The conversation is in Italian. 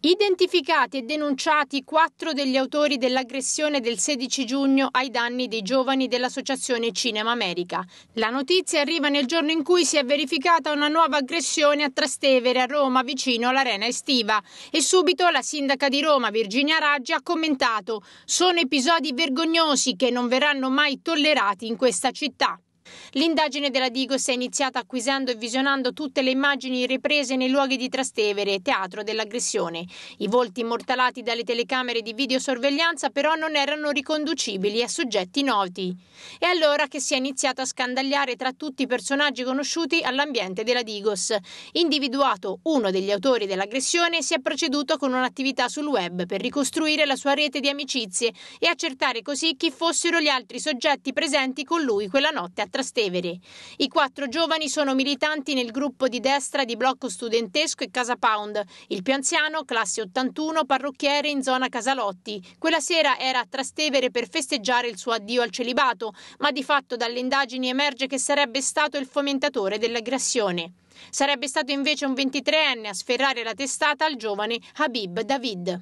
Identificati e denunciati quattro degli autori dell'aggressione del 16 giugno ai danni dei giovani dell'Associazione Cinema America. La notizia arriva nel giorno in cui si è verificata una nuova aggressione a Trastevere, a Roma, vicino all'arena estiva. E subito la sindaca di Roma, Virginia Raggi, ha commentato: Sono episodi vergognosi che non verranno mai tollerati in questa città. L'indagine della Digos è iniziata acquisendo e visionando tutte le immagini riprese nei luoghi di Trastevere, teatro dell'aggressione. I volti immortalati dalle telecamere di videosorveglianza però non erano riconducibili a soggetti noti. È allora che si è iniziato a scandagliare tra tutti i personaggi conosciuti all'ambiente della Digos. Individuato uno degli autori dell'aggressione, si è proceduto con un'attività sul web per ricostruire la sua rete di amicizie e accertare così chi fossero gli altri soggetti presenti con lui quella notte a Trastevere. Trastevere. I quattro giovani sono militanti nel gruppo di destra di blocco studentesco e Casa Pound. Il più anziano, classe 81, parrucchiere in zona Casalotti. Quella sera era a Trastevere per festeggiare il suo addio al celibato, ma di fatto dalle indagini emerge che sarebbe stato il fomentatore dell'aggressione. Sarebbe stato invece un 23enne a sferrare la testata al giovane Habib David.